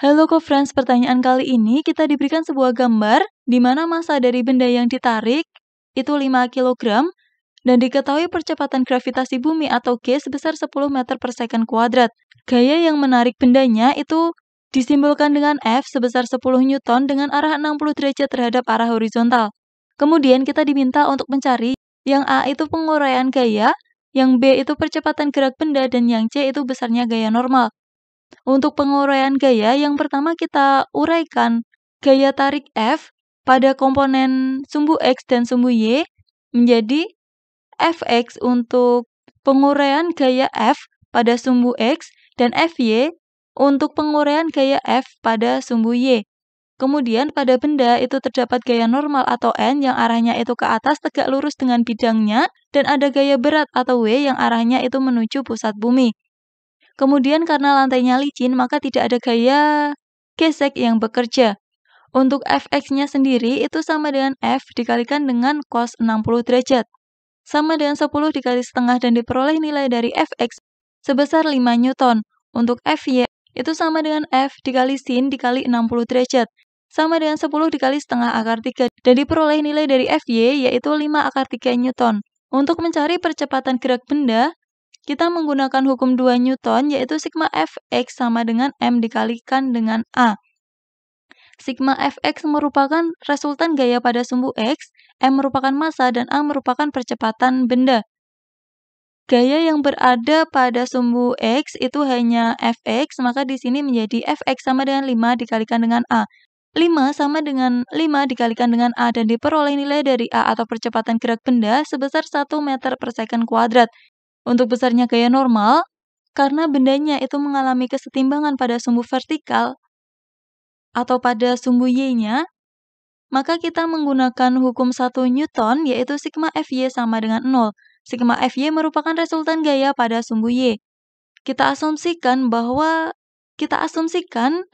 Halo co-friends, pertanyaan kali ini kita diberikan sebuah gambar di mana massa dari benda yang ditarik itu 5 kg dan diketahui percepatan gravitasi bumi atau G sebesar 10 meter per second kuadrat. Gaya yang menarik bendanya itu disimbolkan dengan F sebesar 10 newton dengan arah 60 derajat terhadap arah horizontal. Kemudian kita diminta untuk mencari yang A itu penguraian gaya, yang B itu percepatan gerak benda, dan yang C itu besarnya gaya normal. Untuk penguraian gaya, yang pertama kita uraikan gaya tarik F pada komponen sumbu X dan sumbu Y menjadi Fx untuk penguraian gaya F pada sumbu X dan Fy untuk penguraian gaya F pada sumbu Y. Kemudian pada benda itu terdapat gaya normal atau N yang arahnya itu ke atas tegak lurus dengan bidangnya dan ada gaya berat atau W yang arahnya itu menuju pusat bumi. Kemudian karena lantainya licin, maka tidak ada gaya gesek yang bekerja. Untuk fx-nya sendiri itu sama dengan f dikalikan dengan cos 60 derajat. Sama dengan 10 dikali setengah dan diperoleh nilai dari fx sebesar 5 newton. Untuk fy itu sama dengan f dikali sin dikali 60 derajat. Sama dengan 10 dikali setengah akar 3 dan diperoleh nilai dari fy yaitu 5 akar 3 newton. Untuk mencari percepatan gerak benda, kita menggunakan hukum 2 Newton yaitu sigma Fx sama dengan M dikalikan dengan A. Sigma Fx merupakan resultan gaya pada sumbu X, M merupakan massa, dan A merupakan percepatan benda. Gaya yang berada pada sumbu X itu hanya Fx, maka di sini menjadi Fx sama dengan 5 dikalikan dengan A. 5 sama dengan 5 dikalikan dengan A dan diperoleh nilai dari A atau percepatan gerak benda sebesar 1 meter per second kuadrat. Untuk besarnya gaya normal, karena bendanya itu mengalami kesetimbangan pada sumbu vertikal atau pada sumbu Y-nya, maka kita menggunakan hukum 1 Newton yaitu sigma FY sama dengan 0. Sigma FY merupakan resultan gaya pada sumbu Y. Kita asumsikan bahwa kita asumsikan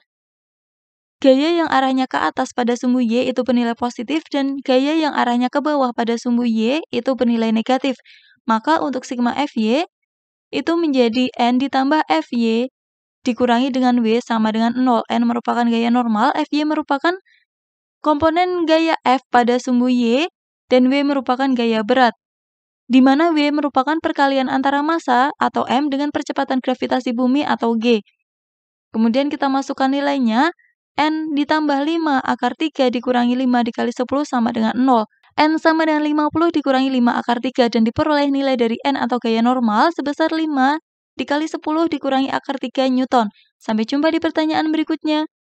gaya yang arahnya ke atas pada sumbu Y itu bernilai positif dan gaya yang arahnya ke bawah pada sumbu Y itu bernilai negatif. Maka untuk sigma FY itu menjadi N ditambah FY dikurangi dengan W sama dengan 0. N merupakan gaya normal, FY merupakan komponen gaya F pada sumbu Y, dan W merupakan gaya berat. Di mana W merupakan perkalian antara massa atau M dengan percepatan gravitasi bumi atau G. Kemudian kita masukkan nilainya, N ditambah 5 akar 3 dikurangi 5 dikali 10 sama dengan 0. N sama dengan 50 dikurangi 5 akar 3 dan diperoleh nilai dari N atau gaya normal sebesar 5 dikali 10 dikurangi akar 3 Newton. Sampai jumpa di pertanyaan berikutnya.